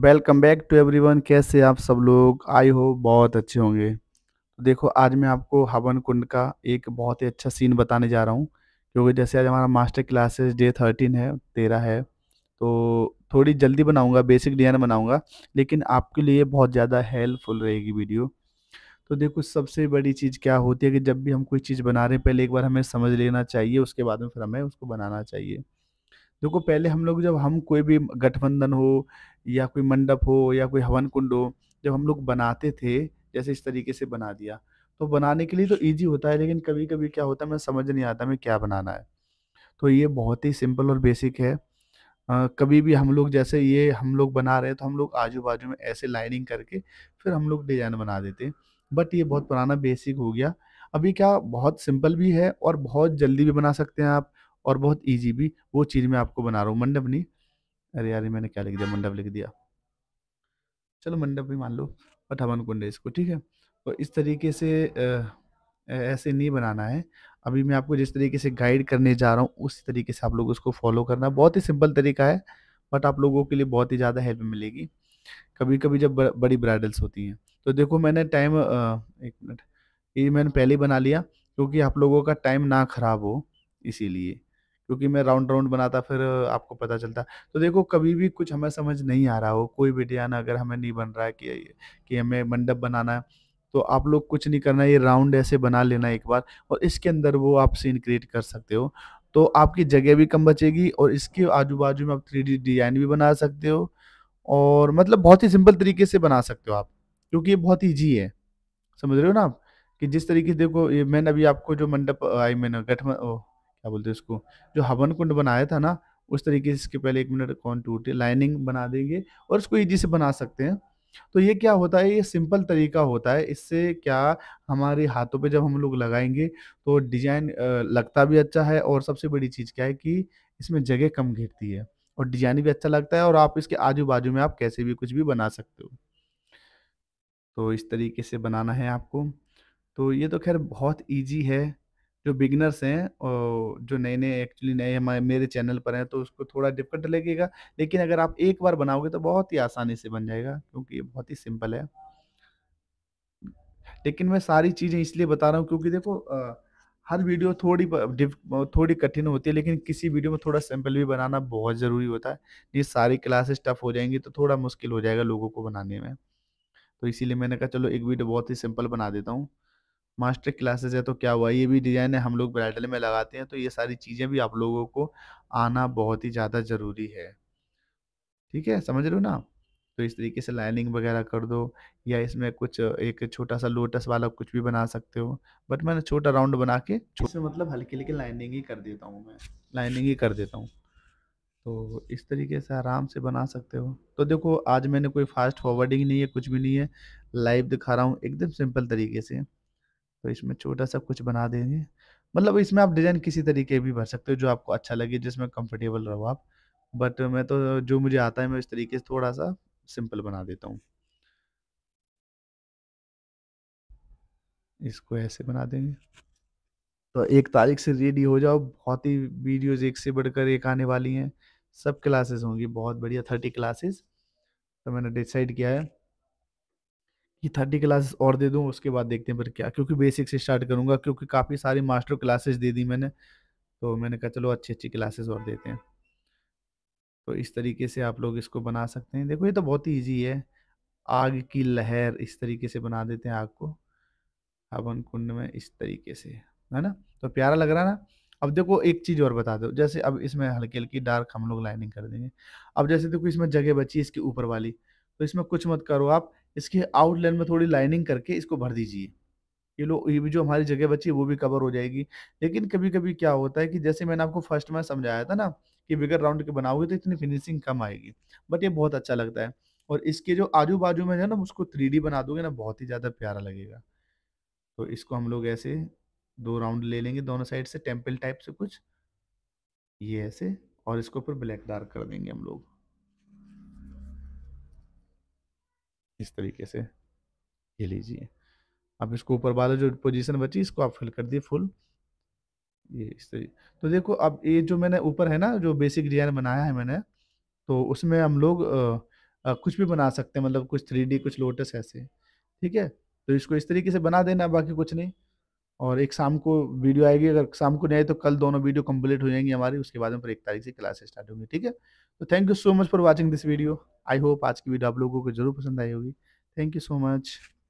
welcome back to everyone कैसे आप सब लोग आई हो बहुत अच्छे होंगे तो देखो आज मैं आपको हवन कुंड का एक बहुत ही अच्छा सीन बताने जा रहा हूँ क्योंकि जैसे आज हमारा मास्टर क्लासेस डे थर्टीन है तेरह है तो थोड़ी जल्दी बनाऊँगा बेसिक डिजाइन बनाऊँगा लेकिन आपके लिए बहुत ज़्यादा हेल्पफुल रहेगी वीडियो तो देखो सबसे बड़ी चीज़ क्या होती है कि जब भी हम कोई चीज़ बना रहे हैं पहले एक बार हमें समझ लेना चाहिए उसके बाद में फिर हमें उसको बनाना चाहिए देखो पहले हम लोग जब हम कोई भी गठबंधन हो या कोई मंडप हो या कोई हवन कुंड हो जब हम लोग बनाते थे जैसे इस तरीके से बना दिया तो बनाने के लिए तो ईजी होता है लेकिन कभी कभी क्या होता है मैं समझ नहीं आता मैं क्या बनाना है तो ये बहुत ही सिंपल और बेसिक है आ, कभी भी हम लोग जैसे ये हम लोग बना रहे हैं तो हम लोग आजू बाजू में ऐसे लाइनिंग करके फिर हम लोग डिज़ाइन बना देते बट ये बहुत पुराना बेसिक हो गया अभी क्या बहुत सिंपल भी है और बहुत जल्दी भी बना सकते हैं आप और बहुत ईजी भी वो चीज़ मैं आपको बना रहा हूँ मंडप नहीं अरे यार मैंने क्या लिख दिया मंडप लिख दिया चलो मंडप भी मान लो बट हवन कुंड इसको ठीक है तो इस तरीके से ऐसे नहीं बनाना है अभी मैं आपको जिस तरीके से गाइड करने जा रहा हूँ उस तरीके से आप लोग उसको फॉलो करना बहुत ही सिंपल तरीका है बट आप लोगों के लिए बहुत ही ज़्यादा हेल्प मिलेगी कभी कभी जब बड़ी ब्राइडल्स होती हैं तो देखो मैंने टाइम एक मिनट ये मैंने पहले ही बना लिया क्योंकि आप लोगों का टाइम ना ख़राब हो इसीलिए क्योंकि मैं राउंड राउंड बनाता फिर आपको पता चलता तो देखो कभी भी कुछ हमें समझ नहीं आ रहा हो कोई भी डिजाइन अगर हमें नहीं बन रहा है कि कि हमें मंडप बनाना है तो आप लोग कुछ नहीं करना ये राउंड ऐसे बना लेना एक बार और इसके अंदर वो आप सीन क्रिएट कर सकते हो तो आपकी जगह भी कम बचेगी और इसके आजू बाजू में आप थ्री डिजाइन भी बना सकते हो और मतलब बहुत ही सिंपल तरीके से बना सकते हो आप क्योंकि ये बहुत ईजी है समझ रहे हो ना आप कि जिस तरीके से देखो ये मैंने अभी आपको जो मंडप आई मैंने गठ क्या बोलते हैं इसको जो हवन कुंड बनाया था ना उस तरीके से इसके पहले एक मिनट कौन टूटे लाइनिंग बना देंगे और इसको ईजी से बना सकते हैं तो ये क्या होता है ये सिंपल तरीका होता है इससे क्या हमारे हाथों पे जब हम लोग लगाएंगे तो डिजाइन लगता भी अच्छा है और सबसे बड़ी चीज़ क्या है कि इसमें जगह कम घिरती है और डिजाइन भी अच्छा लगता है और आप इसके आजू बाजू में आप कैसे भी कुछ भी बना सकते हो तो इस तरीके से बनाना है आपको तो ये तो खैर बहुत ईजी है जो बिगनर्स हैं और जो नए नए एक्चुअली नए हमारे मेरे चैनल पर हैं तो उसको थोड़ा डिफिकल्ट लगेगा लेकिन अगर आप एक बार बनाओगे तो बहुत ही आसानी से बन जाएगा क्योंकि ये बहुत ही सिंपल है लेकिन मैं सारी चीज़ें इसलिए बता रहा हूँ क्योंकि देखो आ, हर वीडियो थोड़ी थोड़ी कठिन होती है लेकिन किसी वीडियो में थोड़ा सिंपल भी बनाना बहुत ज़रूरी होता है ये सारी क्लासेस टफ हो जाएंगी तो थोड़ा मुश्किल हो जाएगा लोगों को बनाने में तो इसीलिए मैंने कहा चलो एक वीडियो बहुत ही सिंपल बना देता हूँ मास्टर क्लासेस है तो क्या हुआ ये भी डिज़ाइन है हम लोग ब्राइडल में लगाते हैं तो ये सारी चीज़ें भी आप लोगों को आना बहुत ही ज़्यादा ज़रूरी है ठीक है समझ रहे हो ना तो इस तरीके से लाइनिंग वगैरह कर दो या इसमें कुछ एक छोटा सा लोटस वाला कुछ भी बना सकते हो बट मैंने छोटा राउंड बना के इसमें मतलब हल्की हल्की लाइनिंग ही कर देता हूँ मैं लाइनिंग ही कर देता हूँ तो इस तरीके से आराम से बना सकते हो तो देखो आज मैंने कोई फास्ट फॉरवर्डिंग नहीं है कुछ भी नहीं है लाइव दिखा रहा हूँ एकदम सिंपल तरीके से तो इसमें छोटा सा कुछ बना देंगे मतलब इसमें आप डिज़ाइन किसी तरीके भी भर सकते हो जो आपको अच्छा लगे जिसमें कंफर्टेबल रहो आप बट मैं तो जो मुझे आता है मैं इस तरीके से थोड़ा सा सिंपल बना देता हूँ इसको ऐसे बना देंगे तो एक तारीख से रेडी हो जाओ बहुत ही वीडियोस एक से बढ़कर एक आने वाली हैं सब क्लासेस होंगी बहुत बढ़िया थर्टी क्लासेस तो मैंने डिसाइड किया है कि थर्टी क्लासेस और दे दूँ उसके बाद देखते हैं फिर क्या क्योंकि बेसिक से स्टार्ट करूँगा क्योंकि काफ़ी सारी मास्टर क्लासेस दे दी मैंने तो मैंने कहा चलो अच्छी अच्छी क्लासेस और देते हैं तो इस तरीके से आप लोग इसको बना सकते हैं देखो ये तो बहुत ही ईजी है आग की लहर इस तरीके से बना देते हैं आग को हवन कुंड में इस तरीके से है ना तो प्यारा लग रहा है ना अब देखो एक चीज़ और बता दो जैसे अब इसमें हल्की हल्की डार्क हम लोग लाइनिंग कर देंगे अब जैसे देखो इसमें जगह बची इसके ऊपर वाली तो इसमें कुछ मत करो आप इसके आउटलाइन में थोड़ी लाइनिंग करके इसको भर दीजिए ये लो ये भी जो हमारी जगह बची है वो भी कवर हो जाएगी लेकिन कभी कभी क्या होता है कि जैसे मैंने आपको फर्स्ट में समझाया था ना कि बिगर राउंड के बनाओगे तो इतनी फिनिशिंग कम आएगी बट ये बहुत अच्छा लगता है और इसके जो आजू बाजू में है ना उसको थ्री बना दोगे ना बहुत ही ज़्यादा प्यारा लगेगा तो इसको हम लोग ऐसे दो राउंड ले लेंगे दोनों साइड से टेम्पल टाइप से कुछ ये ऐसे और इसको फिर ब्लैक डार्क कर देंगे हम लोग इस तरीके से ये लीजिए आप इसको ऊपर वाला जो पोजीशन बची इसको आप फिल कर दिए फुल ये इस तरीके तो देखो अब ये जो मैंने ऊपर है ना जो बेसिक डिजाइन बनाया है मैंने तो उसमें हम लोग आ, आ, कुछ भी बना सकते हैं मतलब कुछ थ्री कुछ लोटस ऐसे ठीक है तो इसको इस तरीके से बना देना बाकी कुछ नहीं और एक शाम को वीडियो आएगी अगर शाम को नहीं आई तो कल दोनों वीडियो कंप्लीट हो जाएंगी हमारी उसके बाद में फिर एक तारीख से क्लासेस स्टार्ट होंगी ठीक है तो thank you so much for watching this video I hope आज की वीडियो आप लोगों को जरूर पसंद आई होगी थैंक यू सो मच